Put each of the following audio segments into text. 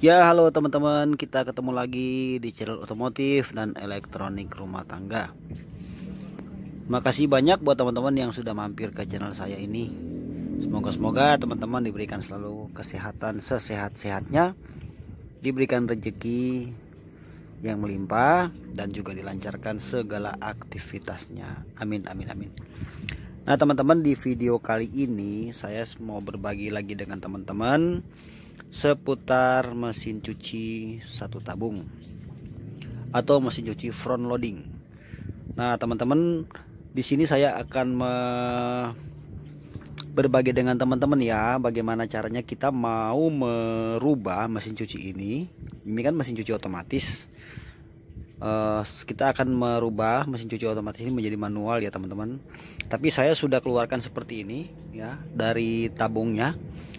Ya halo teman-teman kita ketemu lagi di channel otomotif dan elektronik rumah tangga Makasih banyak buat teman-teman yang sudah mampir ke channel saya ini Semoga-semoga teman-teman diberikan selalu kesehatan sesehat-sehatnya Diberikan rezeki yang melimpah dan juga dilancarkan segala aktivitasnya Amin amin amin Nah teman-teman di video kali ini saya mau berbagi lagi dengan teman-teman seputar mesin cuci satu tabung atau mesin cuci front loading. Nah, teman-teman, di sini saya akan me berbagi dengan teman-teman ya bagaimana caranya kita mau merubah mesin cuci ini. Ini kan mesin cuci otomatis. Eh, kita akan merubah mesin cuci otomatis ini menjadi manual ya teman-teman. Tapi saya sudah keluarkan seperti ini ya dari tabungnya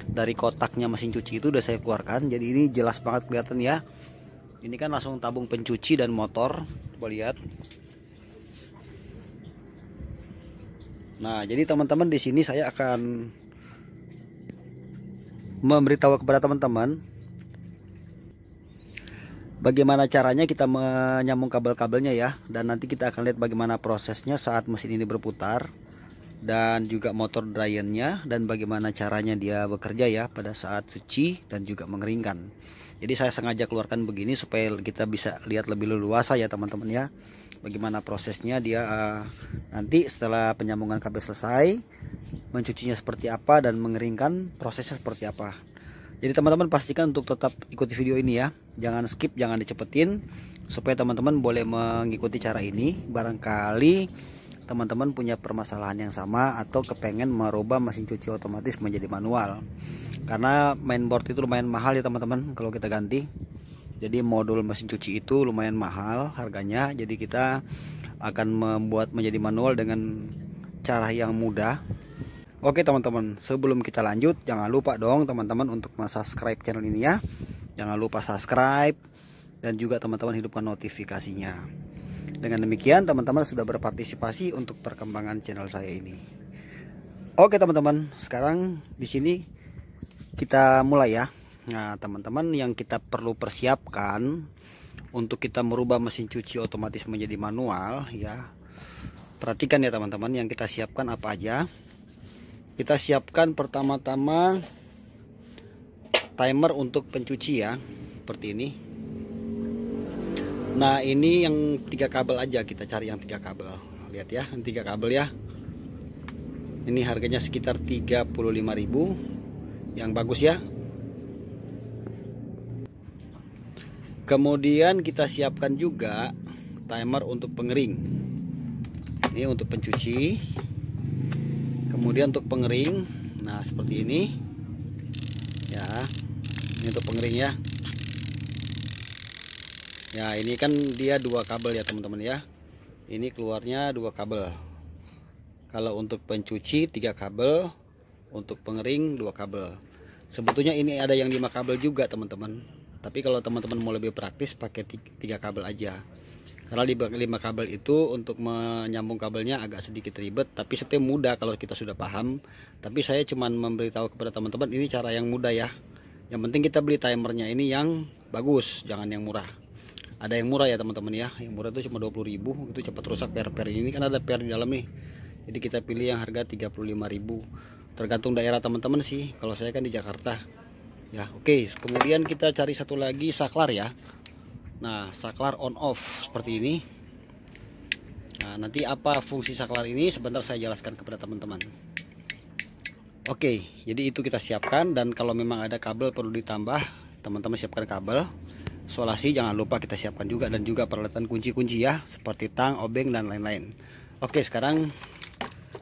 dari kotaknya mesin cuci itu udah saya keluarkan jadi ini jelas banget kelihatan ya ini kan langsung tabung pencuci dan motor coba lihat nah jadi teman-teman di sini saya akan memberitahu kepada teman-teman bagaimana caranya kita menyambung kabel-kabelnya ya dan nanti kita akan lihat bagaimana prosesnya saat mesin ini berputar dan juga motor dryernya dan bagaimana caranya dia bekerja ya pada saat cuci dan juga mengeringkan jadi saya sengaja keluarkan begini supaya kita bisa lihat lebih leluasa ya teman-teman ya bagaimana prosesnya dia uh, nanti setelah penyambungan kabel selesai mencucinya seperti apa dan mengeringkan prosesnya seperti apa jadi teman-teman pastikan untuk tetap ikuti video ini ya. Jangan skip, jangan dicepetin supaya teman-teman boleh mengikuti cara ini. Barangkali teman-teman punya permasalahan yang sama atau kepengen merubah mesin cuci otomatis menjadi manual karena mainboard itu lumayan mahal ya teman-teman kalau kita ganti jadi modul mesin cuci itu lumayan mahal harganya jadi kita akan membuat menjadi manual dengan cara yang mudah Oke teman-teman, sebelum kita lanjut, jangan lupa dong teman-teman untuk subscribe channel ini ya. Jangan lupa subscribe dan juga teman-teman hidupkan notifikasinya. Dengan demikian teman-teman sudah berpartisipasi untuk perkembangan channel saya ini. Oke teman-teman, sekarang di sini kita mulai ya. Nah teman-teman yang kita perlu persiapkan untuk kita merubah mesin cuci otomatis menjadi manual ya. Perhatikan ya teman-teman yang kita siapkan apa aja. Kita siapkan pertama-tama timer untuk pencuci ya, seperti ini Nah ini yang tiga kabel aja kita cari yang tiga kabel Lihat ya yang tiga kabel ya Ini harganya sekitar 35.000 Yang bagus ya Kemudian kita siapkan juga timer untuk pengering Ini untuk pencuci Kemudian untuk pengering Nah seperti ini Ya Ini untuk pengering ya ya ini kan dia dua kabel ya teman-teman ya ini keluarnya dua kabel kalau untuk pencuci tiga kabel untuk pengering dua kabel sebetulnya ini ada yang lima kabel juga teman-teman tapi kalau teman-teman mau lebih praktis pakai tiga kabel aja karena lima kabel itu untuk menyambung kabelnya agak sedikit ribet tapi sebetulnya mudah kalau kita sudah paham tapi saya cuma memberitahu kepada teman-teman ini cara yang mudah ya yang penting kita beli timernya ini yang bagus jangan yang murah ada yang murah ya teman-teman ya yang murah itu cuma 20.000 itu cepat rusak per-per ini kan ada per di dalam nih jadi kita pilih yang harga 35.000 tergantung daerah teman-teman sih kalau saya kan di Jakarta ya oke okay. kemudian kita cari satu lagi saklar ya nah saklar on off seperti ini nah nanti apa fungsi saklar ini sebentar saya jelaskan kepada teman-teman oke okay, jadi itu kita siapkan dan kalau memang ada kabel perlu ditambah teman-teman siapkan kabel solasi jangan lupa kita siapkan juga dan juga peralatan kunci-kunci ya seperti tang, obeng dan lain-lain. Oke, sekarang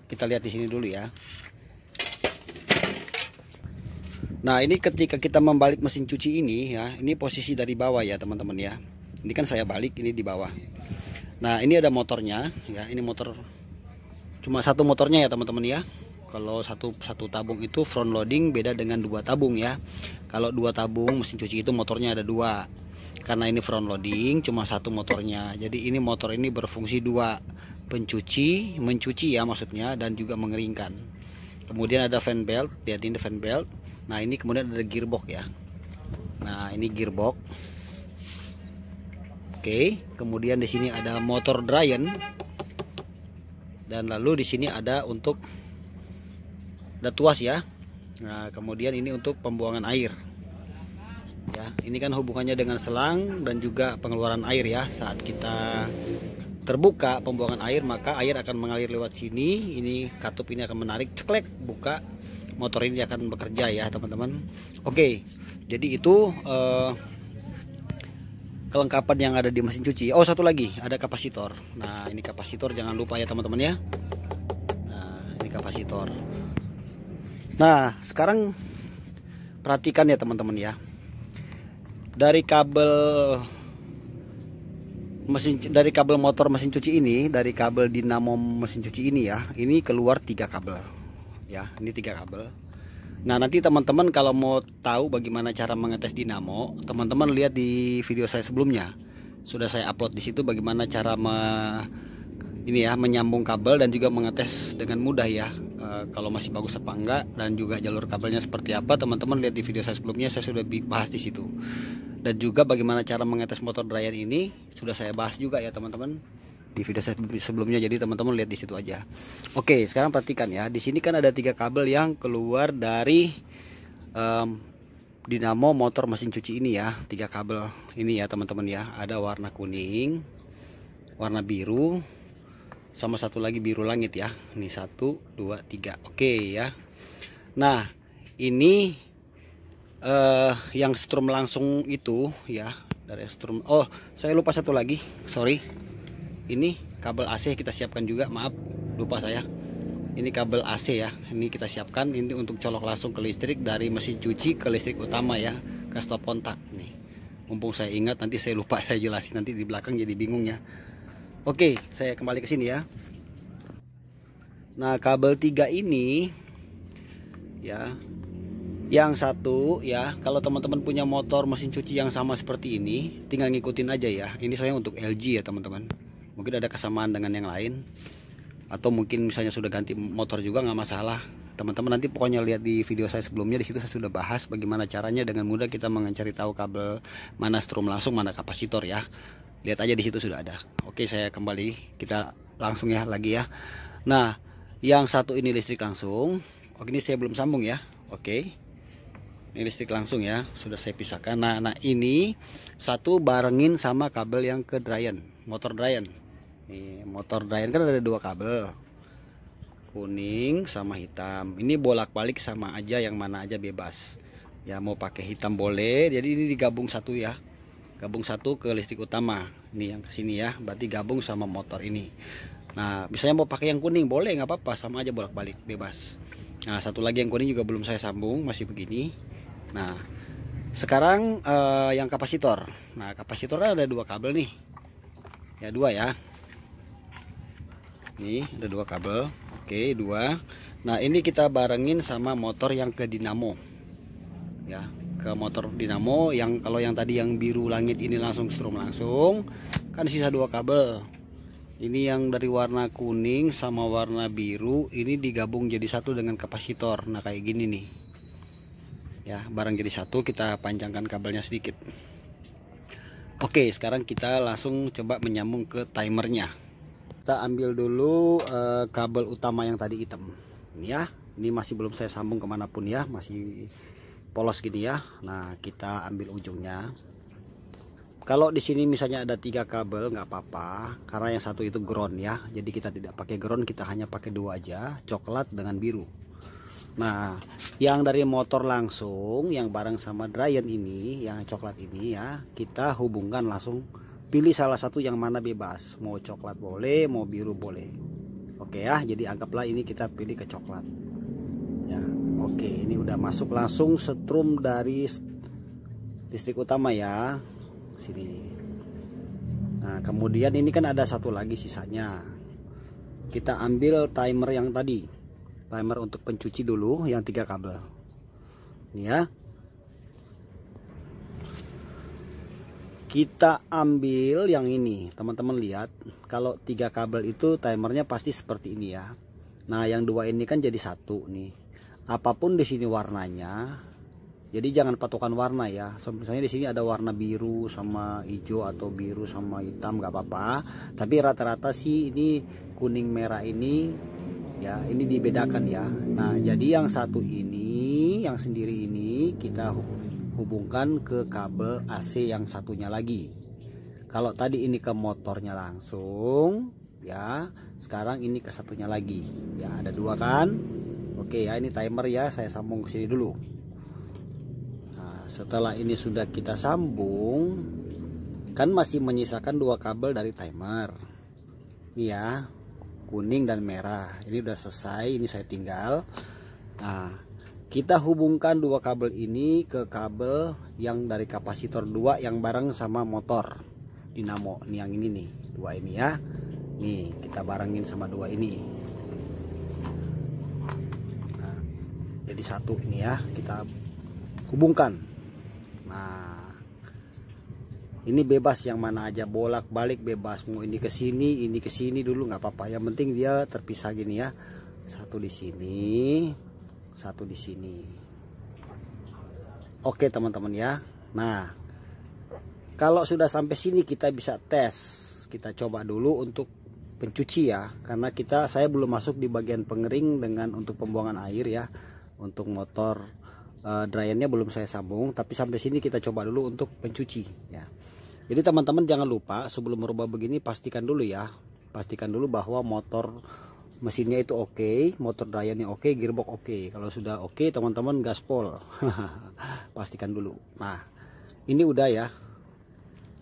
kita lihat di sini dulu ya. Nah, ini ketika kita membalik mesin cuci ini ya, ini posisi dari bawah ya, teman-teman ya. Ini kan saya balik ini di bawah. Nah, ini ada motornya ya, ini motor cuma satu motornya ya, teman-teman ya kalau satu satu tabung itu front loading beda dengan dua tabung ya kalau dua tabung mesin cuci itu motornya ada dua karena ini front loading cuma satu motornya jadi ini motor ini berfungsi dua pencuci mencuci ya maksudnya dan juga mengeringkan kemudian ada fan belt lihat ini fan belt nah ini kemudian ada gearbox ya nah ini gearbox oke kemudian di sini ada motor Dryan dan lalu di sini ada untuk ada tuas ya nah kemudian ini untuk pembuangan air ya ini kan hubungannya dengan selang dan juga pengeluaran air ya saat kita terbuka pembuangan air maka air akan mengalir lewat sini ini katup ini akan menarik ceklek buka motor ini akan bekerja ya teman-teman oke jadi itu uh, kelengkapan yang ada di mesin cuci oh satu lagi ada kapasitor nah ini kapasitor jangan lupa ya teman-teman ya nah ini kapasitor nah sekarang perhatikan ya teman-teman ya dari kabel mesin dari kabel motor mesin cuci ini dari kabel dinamo mesin cuci ini ya ini keluar tiga kabel ya ini tiga kabel nah nanti teman-teman kalau mau tahu bagaimana cara mengetes dinamo teman-teman lihat di video saya sebelumnya sudah saya upload di situ bagaimana cara me, ini ya menyambung kabel dan juga mengetes dengan mudah ya e, kalau masih bagus apa enggak dan juga jalur kabelnya seperti apa teman-teman lihat di video saya sebelumnya saya sudah bahas di situ dan juga bagaimana cara mengetes motor dryer ini sudah saya bahas juga ya teman-teman di video saya sebelumnya jadi teman-teman lihat di situ aja oke sekarang perhatikan ya di sini kan ada tiga kabel yang keluar dari um, dinamo motor mesin cuci ini ya tiga kabel ini ya teman-teman ya ada warna kuning warna biru sama satu lagi biru langit ya ini satu dua tiga oke ya nah ini uh, yang strum langsung itu ya dari strum oh saya lupa satu lagi sorry ini kabel AC kita siapkan juga maaf lupa saya ini kabel AC ya ini kita siapkan ini untuk colok langsung ke listrik dari mesin cuci ke listrik utama ya ke stop kontak nih mumpung saya ingat nanti saya lupa saya jelasin nanti di belakang jadi bingung ya oke saya kembali ke sini ya nah kabel tiga ini ya yang satu ya kalau teman-teman punya motor mesin cuci yang sama seperti ini tinggal ngikutin aja ya ini saya untuk LG ya teman-teman mungkin ada kesamaan dengan yang lain atau mungkin misalnya sudah ganti motor juga nggak masalah teman-teman nanti pokoknya lihat di video saya sebelumnya di situ saya sudah bahas bagaimana caranya dengan mudah kita mencari tahu kabel mana strom langsung mana kapasitor ya lihat aja di situ sudah ada oke saya kembali kita langsung ya lagi ya nah yang satu ini listrik langsung oke ini saya belum sambung ya oke ini listrik langsung ya sudah saya pisahkan nah nah ini satu barengin sama kabel yang ke Dryan motor Dryan nih motor Dryan kan ada dua kabel kuning sama hitam ini bolak-balik sama aja yang mana aja bebas ya mau pakai hitam boleh jadi ini digabung satu ya gabung satu ke listrik utama ini yang kesini ya berarti gabung sama motor ini nah misalnya mau pakai yang kuning boleh nggak apa-apa sama aja bolak-balik bebas nah satu lagi yang kuning juga belum saya sambung masih begini Nah, sekarang eh, yang kapasitor. Nah, kapasitornya ada dua kabel nih. Ya dua ya. Ini ada dua kabel. Oke, dua. Nah, ini kita barengin sama motor yang ke dinamo. Ya, ke motor dinamo yang kalau yang tadi yang biru langit ini langsung strom langsung. Kan sisa dua kabel. Ini yang dari warna kuning sama warna biru ini digabung jadi satu dengan kapasitor. Nah, kayak gini nih ya barang jadi satu kita panjangkan kabelnya sedikit oke sekarang kita langsung coba menyambung ke timernya kita ambil dulu e, kabel utama yang tadi hitam ini ya ini masih belum saya sambung kemanapun ya masih polos gini ya nah kita ambil ujungnya kalau di sini misalnya ada tiga kabel nggak apa-apa karena yang satu itu ground ya jadi kita tidak pakai ground kita hanya pakai dua aja coklat dengan biru Nah, yang dari motor langsung yang bareng sama Dryan ini, yang coklat ini ya, kita hubungkan langsung pilih salah satu yang mana bebas. Mau coklat boleh, mau biru boleh. Oke ya, jadi anggaplah ini kita pilih ke coklat. Ya, oke, ini udah masuk langsung setrum dari listrik utama ya. Sini. Nah, kemudian ini kan ada satu lagi sisanya. Kita ambil timer yang tadi Timer untuk pencuci dulu yang tiga kabel. Ini ya. Kita ambil yang ini, teman-teman lihat. Kalau tiga kabel itu timernya pasti seperti ini ya. Nah, yang dua ini kan jadi satu nih. Apapun di sini warnanya, jadi jangan patokan warna ya. Misalnya di sini ada warna biru sama hijau atau biru sama hitam nggak apa-apa. Tapi rata-rata sih ini kuning merah ini ya ini dibedakan ya nah jadi yang satu ini yang sendiri ini kita hubungkan ke kabel AC yang satunya lagi kalau tadi ini ke motornya langsung ya sekarang ini ke satunya lagi ya ada dua kan oke ya ini timer ya saya sambung ke sini dulu nah setelah ini sudah kita sambung kan masih menyisakan dua kabel dari timer ya kuning dan merah ini udah selesai ini saya tinggal nah kita hubungkan dua kabel ini ke kabel yang dari kapasitor 2 yang bareng sama motor dinamo ini yang ini nih dua ini ya nih kita barengin sama dua ini nah, jadi satu ini ya kita hubungkan nah ini bebas yang mana aja bolak-balik bebas mau ini ke sini ini ke sini dulu nggak apa-apa yang penting dia terpisah gini ya satu di sini satu di sini oke teman-teman ya nah kalau sudah sampai sini kita bisa tes kita coba dulu untuk pencuci ya karena kita saya belum masuk di bagian pengering dengan untuk pembuangan air ya untuk motor uh, dryernya belum saya sambung tapi sampai sini kita coba dulu untuk pencuci ya jadi teman-teman jangan lupa sebelum merubah begini pastikan dulu ya pastikan dulu bahwa motor mesinnya itu oke okay, motor dayanya oke okay, gearbox oke okay. kalau sudah oke okay, teman-teman gaspol pastikan dulu nah ini udah ya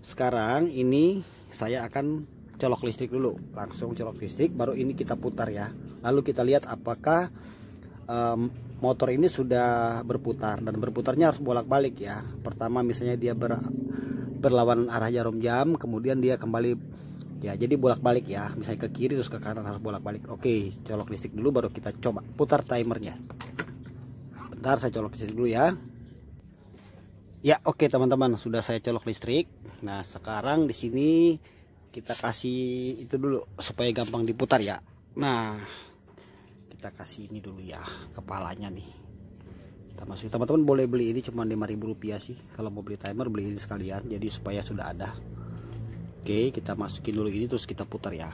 sekarang ini saya akan colok listrik dulu langsung colok listrik baru ini kita putar ya lalu kita lihat apakah um, motor ini sudah berputar dan berputarnya harus bolak-balik ya pertama misalnya dia ber berlawan arah jarum jam kemudian dia kembali ya jadi bolak-balik ya misalnya ke kiri terus ke kanan harus bolak-balik oke colok listrik dulu baru kita coba putar timernya bentar saya colok listrik dulu ya ya oke teman-teman sudah saya colok listrik nah sekarang di sini kita kasih itu dulu supaya gampang diputar ya nah kita kasih ini dulu ya kepalanya nih termasuk teman-teman boleh beli ini cuma 5000 rupiah sih kalau mau beli timer beli ini sekalian jadi supaya sudah ada oke kita masukin dulu ini terus kita putar ya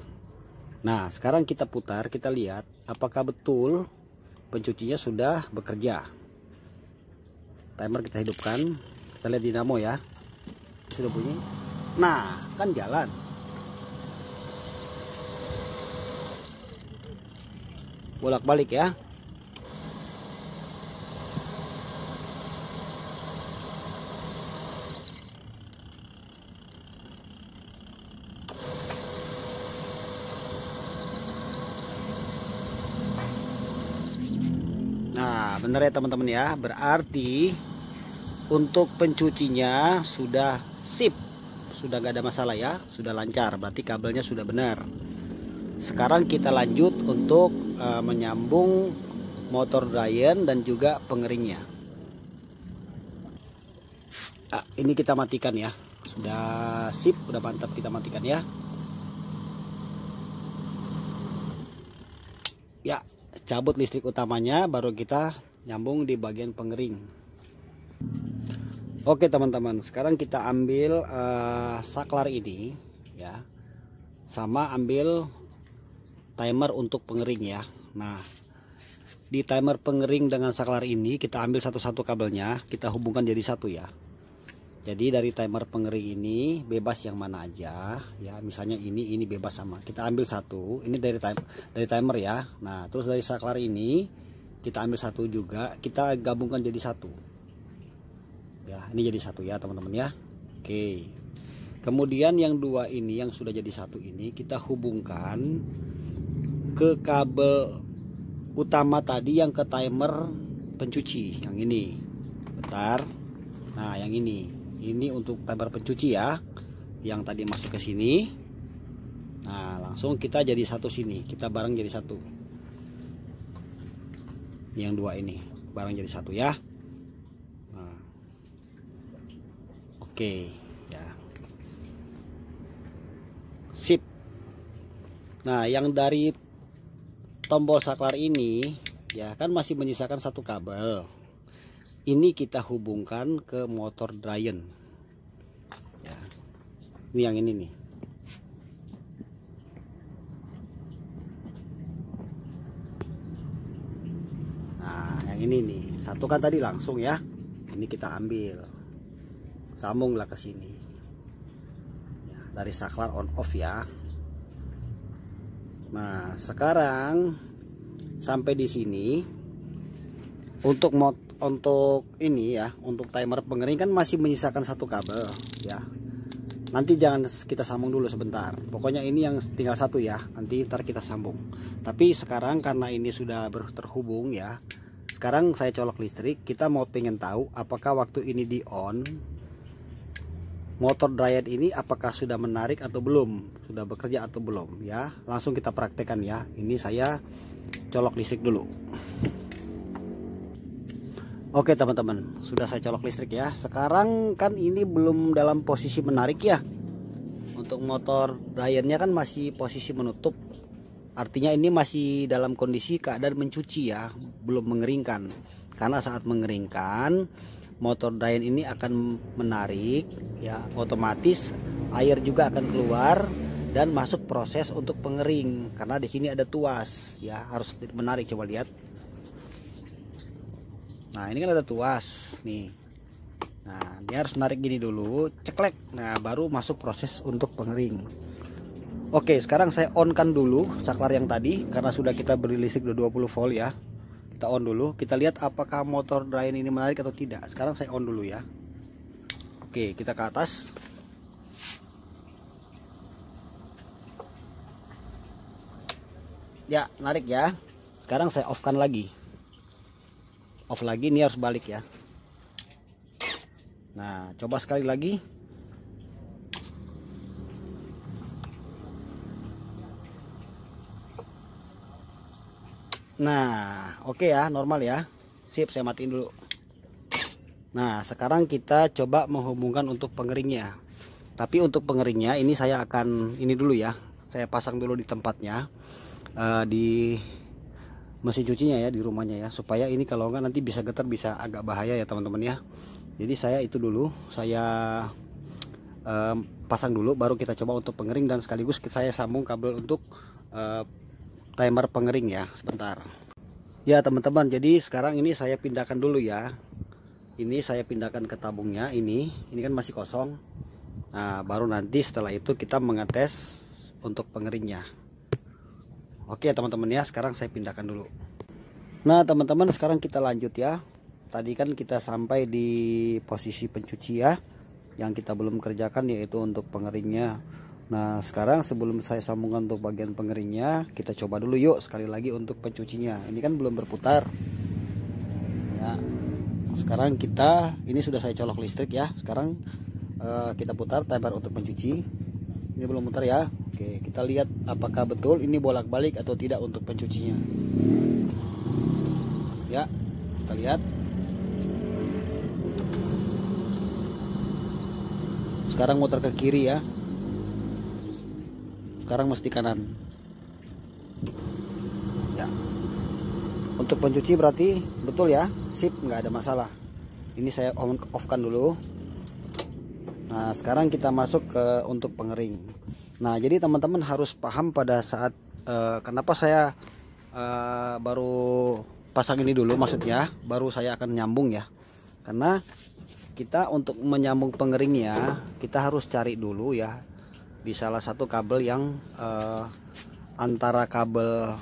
nah sekarang kita putar kita lihat apakah betul pencucinya sudah bekerja timer kita hidupkan kita lihat dinamo ya sudah bunyi nah kan jalan bolak-balik ya Nah benar ya teman-teman ya Berarti untuk pencucinya sudah sip Sudah gak ada masalah ya Sudah lancar berarti kabelnya sudah benar Sekarang kita lanjut untuk uh, menyambung motor Ryan dan juga pengeringnya nah, Ini kita matikan ya Sudah sip, sudah mantap kita matikan ya cabut listrik utamanya baru kita nyambung di bagian pengering Oke teman-teman sekarang kita ambil uh, saklar ini ya sama ambil timer untuk pengering ya Nah di timer pengering dengan saklar ini kita ambil satu-satu kabelnya kita hubungkan jadi satu ya jadi dari timer pengering ini bebas yang mana aja ya misalnya ini ini bebas sama kita ambil satu ini dari time, dari timer ya nah terus dari saklar ini kita ambil satu juga kita gabungkan jadi satu ya ini jadi satu ya teman-teman ya oke kemudian yang dua ini yang sudah jadi satu ini kita hubungkan ke kabel utama tadi yang ke timer pencuci yang ini bentar nah yang ini ini untuk tabar pencuci ya yang tadi masuk ke sini nah langsung kita jadi satu sini kita bareng jadi satu yang dua ini bareng jadi satu ya nah. oke ya sip nah yang dari tombol saklar ini ya kan masih menyisakan satu kabel ini kita hubungkan ke motor Dryan ya. ini yang ini nih nah yang ini nih satu kan tadi langsung ya ini kita ambil sambunglah ke sini ya, dari saklar on off ya nah sekarang sampai di sini untuk mot untuk ini ya untuk timer pengering kan masih menyisakan satu kabel ya nanti jangan kita sambung dulu sebentar pokoknya ini yang tinggal satu ya nanti ntar kita sambung tapi sekarang karena ini sudah terhubung ya sekarang saya colok listrik kita mau pengen tahu apakah waktu ini di on motor dryad ini apakah sudah menarik atau belum sudah bekerja atau belum ya langsung kita praktekkan ya ini saya colok listrik dulu Oke teman-teman, sudah saya colok listrik ya. Sekarang kan ini belum dalam posisi menarik ya. Untuk motor Ryannya kan masih posisi menutup. Artinya ini masih dalam kondisi keadaan mencuci ya, belum mengeringkan. Karena saat mengeringkan, motor Ryan ini akan menarik ya, otomatis air juga akan keluar dan masuk proses untuk pengering karena di sini ada tuas ya, harus menarik coba lihat nah ini kan ada tuas nih nah dia harus narik gini dulu ceklek nah baru masuk proses untuk pengering oke sekarang saya onkan dulu saklar yang tadi karena sudah kita beri listrik 20 volt ya kita on dulu kita lihat apakah motor drain ini menarik atau tidak sekarang saya on dulu ya oke kita ke atas ya narik ya sekarang saya off kan lagi off lagi ini harus balik ya nah coba sekali lagi nah oke okay ya normal ya sip saya matiin dulu nah sekarang kita coba menghubungkan untuk pengeringnya tapi untuk pengeringnya ini saya akan ini dulu ya saya pasang dulu di tempatnya uh, di mesin cucinya ya di rumahnya ya supaya ini kalau enggak nanti bisa getar bisa agak bahaya ya teman-teman ya jadi saya itu dulu saya um, pasang dulu baru kita coba untuk pengering dan sekaligus saya sambung kabel untuk uh, timer pengering ya sebentar ya teman-teman jadi sekarang ini saya pindahkan dulu ya ini saya pindahkan ke tabungnya ini ini kan masih kosong nah baru nanti setelah itu kita mengetes untuk pengeringnya Oke teman-teman ya sekarang saya pindahkan dulu Nah teman-teman sekarang kita lanjut ya Tadi kan kita sampai di posisi pencuci ya Yang kita belum kerjakan yaitu untuk pengeringnya Nah sekarang sebelum saya sambungkan untuk bagian pengeringnya Kita coba dulu yuk sekali lagi untuk pencucinya Ini kan belum berputar Ya sekarang kita ini sudah saya colok listrik ya sekarang uh, kita putar timer untuk pencuci ini belum muter ya oke kita lihat apakah betul ini bolak-balik atau tidak untuk pencucinya ya kita lihat sekarang muter ke kiri ya sekarang mesti kanan ya untuk pencuci berarti betul ya sip nggak ada masalah ini saya on off kan dulu Nah, sekarang kita masuk ke untuk pengering. Nah, jadi teman-teman harus paham pada saat uh, kenapa saya uh, baru pasang ini dulu maksudnya, baru saya akan nyambung ya. Karena kita untuk menyambung pengeringnya, kita harus cari dulu ya di salah satu kabel yang uh, antara kabel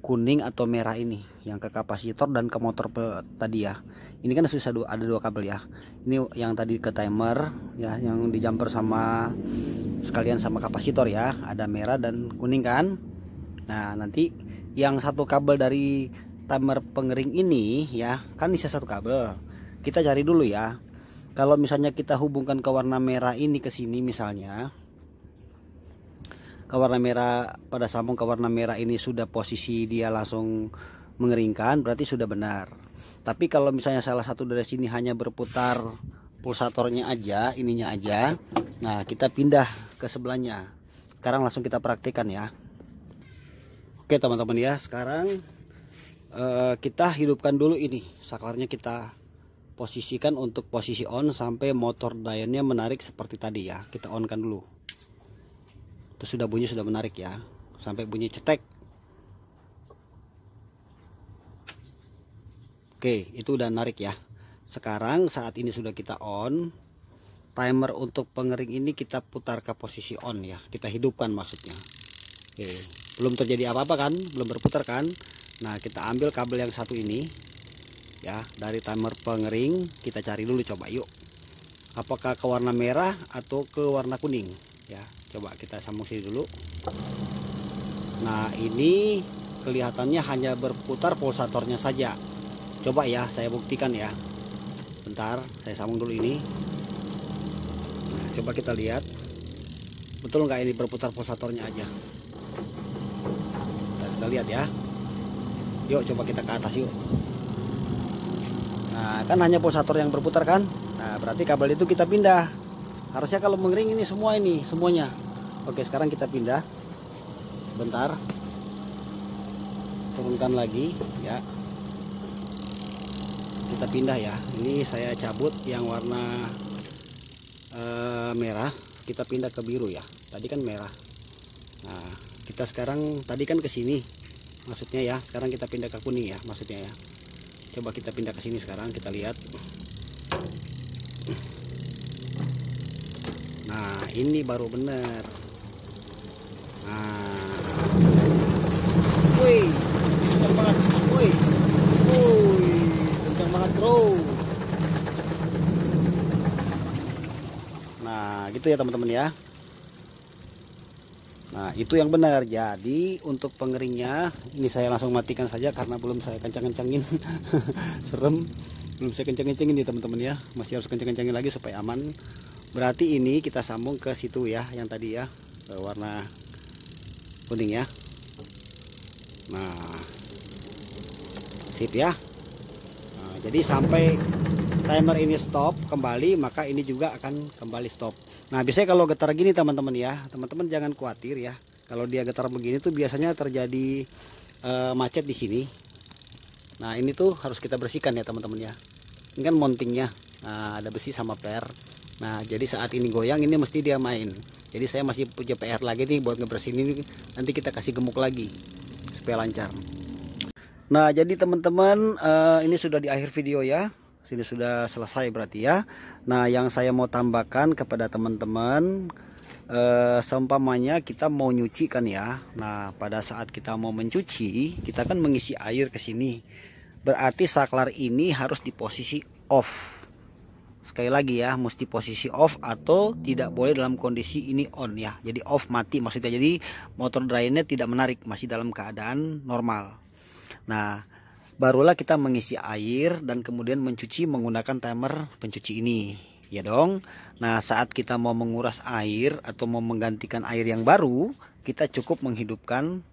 kuning atau merah ini yang ke kapasitor dan ke motor tadi ya ini kan susah ada dua kabel ya ini yang tadi ke timer ya yang di jumper sama sekalian sama kapasitor ya ada merah dan kuning kan nah nanti yang satu kabel dari timer pengering ini ya kan bisa satu kabel kita cari dulu ya kalau misalnya kita hubungkan ke warna merah ini ke sini misalnya ke warna merah pada sambung ke warna merah ini sudah posisi dia langsung mengeringkan berarti sudah benar tapi kalau misalnya salah satu dari sini hanya berputar pulsatornya aja ininya aja nah kita pindah ke sebelahnya sekarang langsung kita praktikkan ya oke teman-teman ya sekarang eh, kita hidupkan dulu ini saklarnya kita posisikan untuk posisi on sampai motor dayanya menarik seperti tadi ya kita onkan dulu itu sudah bunyi sudah menarik ya sampai bunyi cetek Oke itu udah narik ya sekarang saat ini sudah kita on timer untuk pengering ini kita putar ke posisi on ya kita hidupkan maksudnya Oke. belum terjadi apa-apa kan belum berputar kan nah kita ambil kabel yang satu ini ya dari timer pengering kita cari dulu coba yuk apakah ke warna merah atau ke warna kuning ya coba kita sambung sini dulu nah ini kelihatannya hanya berputar pulsatornya saja coba ya saya buktikan ya bentar saya sambung dulu ini nah, coba kita lihat betul nggak ini berputar pulsatornya aja nah, kita lihat ya yuk coba kita ke atas yuk nah kan hanya pulsator yang berputar kan nah berarti kabel itu kita pindah harusnya kalau mengering ini semua ini semuanya oke sekarang kita pindah bentar turunkan lagi ya kita pindah ya ini saya cabut yang warna e, merah kita pindah ke biru ya tadi kan merah nah kita sekarang tadi kan ke sini maksudnya ya sekarang kita pindah ke kuning ya maksudnya ya coba kita pindah ke sini sekarang kita lihat nah ini baru bener nah wih itu ya teman-teman ya nah itu yang benar jadi untuk pengeringnya ini saya langsung matikan saja karena belum saya kencang-kencangin serem belum saya kencang-kencangin nih teman-teman ya masih harus kencang-kencangin lagi supaya aman berarti ini kita sambung ke situ ya yang tadi ya warna kuning ya nah sip ya nah, jadi sampai timer ini stop kembali maka ini juga akan kembali stop nah biasanya kalau getar gini teman-teman ya teman-teman jangan khawatir ya kalau dia getar begini tuh biasanya terjadi uh, macet di sini nah ini tuh harus kita bersihkan ya teman-teman ya ini kan mountingnya nah, ada besi sama per nah jadi saat ini goyang ini mesti dia main jadi saya masih punya PR lagi nih buat ngebersihin ini nanti kita kasih gemuk lagi supaya lancar nah jadi teman-teman uh, ini sudah di akhir video ya sini sudah selesai berarti ya nah yang saya mau tambahkan kepada teman-teman eh, seumpamanya kita mau nyuci kan ya nah pada saat kita mau mencuci kita kan mengisi air ke sini berarti saklar ini harus di posisi off sekali lagi ya mesti posisi off atau tidak boleh dalam kondisi ini on ya jadi off mati maksudnya jadi motor drainnya tidak menarik masih dalam keadaan normal nah barulah kita mengisi air dan kemudian mencuci menggunakan timer pencuci ini ya dong nah saat kita mau menguras air atau mau menggantikan air yang baru kita cukup menghidupkan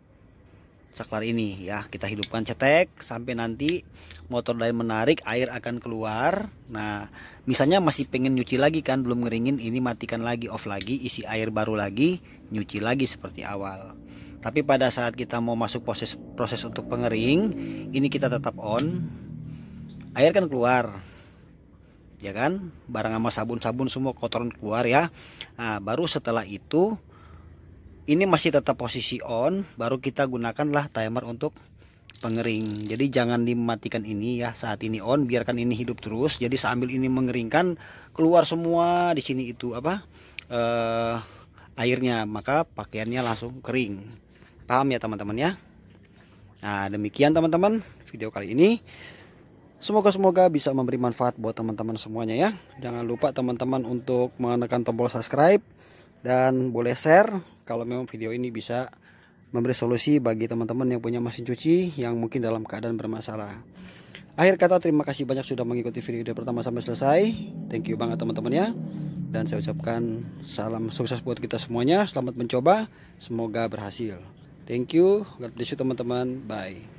saklar ini ya kita hidupkan cetek sampai nanti motor dari menarik air akan keluar nah misalnya masih pengen nyuci lagi kan belum ngeringin ini matikan lagi off lagi isi air baru lagi nyuci lagi seperti awal tapi pada saat kita mau masuk proses proses untuk pengering ini kita tetap on air kan keluar ya kan barang sama sabun-sabun semua kotoran keluar ya nah, baru setelah itu ini masih tetap posisi on baru kita gunakanlah timer untuk pengering jadi jangan dimatikan ini ya saat ini on biarkan ini hidup terus jadi sambil ini mengeringkan keluar semua di sini itu apa eh, airnya maka pakaiannya langsung kering paham ya teman-teman ya nah demikian teman-teman video kali ini Semoga-semoga bisa memberi manfaat buat teman-teman semuanya ya. Jangan lupa teman-teman untuk menekan tombol subscribe dan boleh share kalau memang video ini bisa memberi solusi bagi teman-teman yang punya mesin cuci yang mungkin dalam keadaan bermasalah. Akhir kata terima kasih banyak sudah mengikuti video dari pertama sampai selesai. Thank you banget teman-teman ya. Dan saya ucapkan salam sukses buat kita semuanya. Selamat mencoba. Semoga berhasil. Thank you. God bless you teman-teman. Bye.